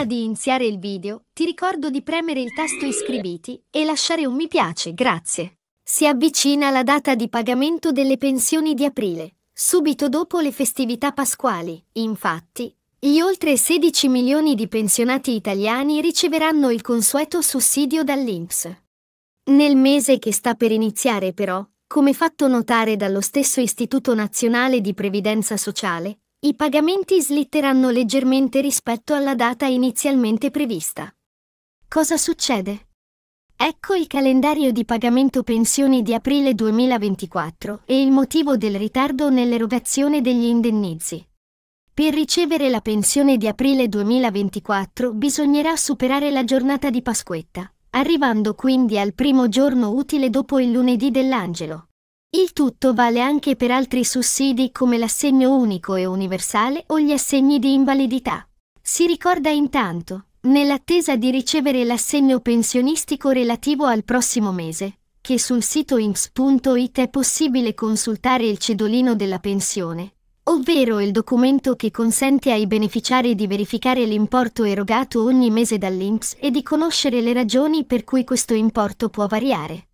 Prima di iniziare il video, ti ricordo di premere il tasto iscriviti e lasciare un mi piace, grazie. Si avvicina la data di pagamento delle pensioni di aprile, subito dopo le festività pasquali. Infatti, gli oltre 16 milioni di pensionati italiani riceveranno il consueto sussidio dall'INPS. Nel mese che sta per iniziare, però, come fatto notare dallo stesso Istituto Nazionale di Previdenza Sociale, i pagamenti slitteranno leggermente rispetto alla data inizialmente prevista. Cosa succede? Ecco il calendario di pagamento pensioni di aprile 2024 e il motivo del ritardo nell'erogazione degli indennizi. Per ricevere la pensione di aprile 2024 bisognerà superare la giornata di Pasquetta, arrivando quindi al primo giorno utile dopo il lunedì dell'angelo. Il tutto vale anche per altri sussidi come l'assegno unico e universale o gli assegni di invalidità. Si ricorda intanto, nell'attesa di ricevere l'assegno pensionistico relativo al prossimo mese, che sul sito inps.it è possibile consultare il cedolino della pensione, ovvero il documento che consente ai beneficiari di verificare l'importo erogato ogni mese dall'INPS e di conoscere le ragioni per cui questo importo può variare.